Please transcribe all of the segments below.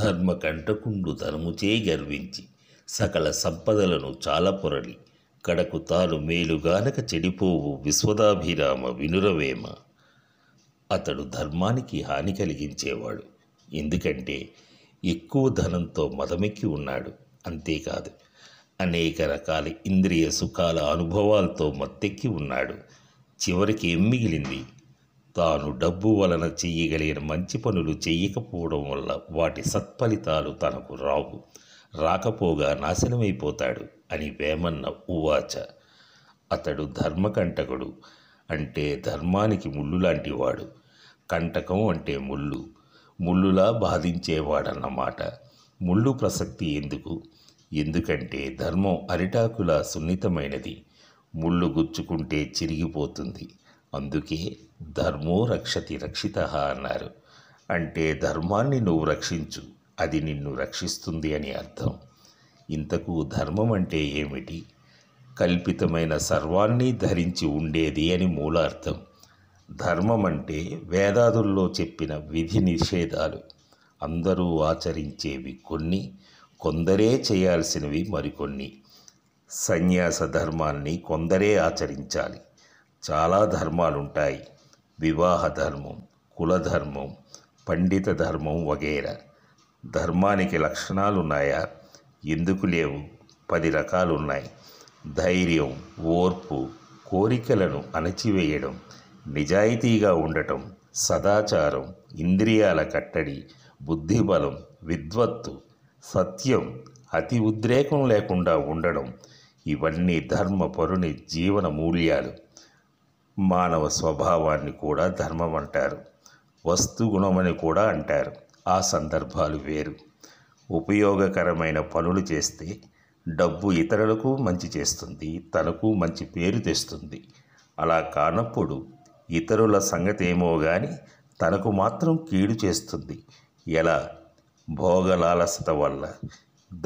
ధర్మ కంటకుండు తనముచే గర్వించి సకల సంపదలను చాలా పొరలి కడకు తాను మేలుగానక చెడిపోవు విశ్వదాభిరామ వినురవేమ అతడు ధర్మానికి హాని కలిగించేవాడు ఎందుకంటే ఎక్కువ ధనంతో మదమెక్కి ఉన్నాడు అంతేకాదు అనేక రకాల ఇంద్రియ సుఖాల అనుభవాలతో మత్తెక్కి ఉన్నాడు చివరికి ఏం మిగిలింది తాను డబ్బు వలన చేయగలిగిన మంచి పనులు చేయకపోవడం వల్ల వాటి సత్ఫలితాలు తనకు రావు రాకపోగా నాశనమైపోతాడు అని వేమన్న ఉవాచ అతడు ధర్మకంటకుడు అంటే ధర్మానికి ముళ్ళు లాంటివాడు కంటకం అంటే ముళ్ళు ముళ్ళులా బాధించేవాడన్నమాట ముళ్ళు ప్రసక్తి ఎందుకు ఎందుకంటే ధర్మం అరిటాకులా సున్నితమైనది ముళ్ళు గుచ్చుకుంటే చిరిగిపోతుంది అందుకే ధర్మో రక్షతి రక్షిత అన్నారు అంటే ధర్మాన్ని నువ్వు రక్షించు అది నిన్ను రక్షిస్తుంది అని అర్థం ఇంతకు ధర్మం అంటే ఏమిటి కల్పితమైన సర్వాన్ని ధరించి ఉండేది అని మూలార్థం ధర్మం అంటే వేదాదుల్లో చెప్పిన విధి నిషేధాలు అందరూ ఆచరించేవి కొన్ని కొందరే చేయాల్సినవి మరికొన్ని సన్యాస ధర్మాన్ని కొందరే ఆచరించాలి చాలా ధర్మాలు ఉంటాయి వివాహ ధర్మం కులధర్మం పండిత ధర్మం వగేరా ధర్మానికి లక్షణాలు ఉన్నాయా ఎందుకు లేవు పది రకాలు ఉన్నాయి ధైర్యం ఓర్పు కోరికలను అణచివేయడం నిజాయితీగా ఉండటం సదాచారం ఇంద్రియాల కట్టడి బుద్ధిబలం విద్వత్తు సత్యం అతి ఉద్రేకం లేకుండా ఉండడం ఇవన్నీ ధర్మ పరుని జీవన మూల్యాలు మానవ స్వభావాన్ని కూడా ధర్మం అంటారు వస్తుగుణమని కూడా అంటారు ఆ సందర్భాలు వేరు ఉపయోగకరమైన పనులు చేస్తే డబ్బు ఇతరులకు మంచి చేస్తుంది తనకు మంచి పేరు తెస్తుంది అలా కానప్పుడు ఇతరుల సంగతి ఏమో కానీ తనకు మాత్రం కీడు చేస్తుంది ఎలా భోగలాలసత వల్ల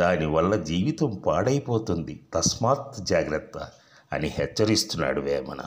దానివల్ల జీవితం పాడైపోతుంది తస్మాత్ జాగ్రత్త అని హెచ్చరిస్తున్నాడు వేమన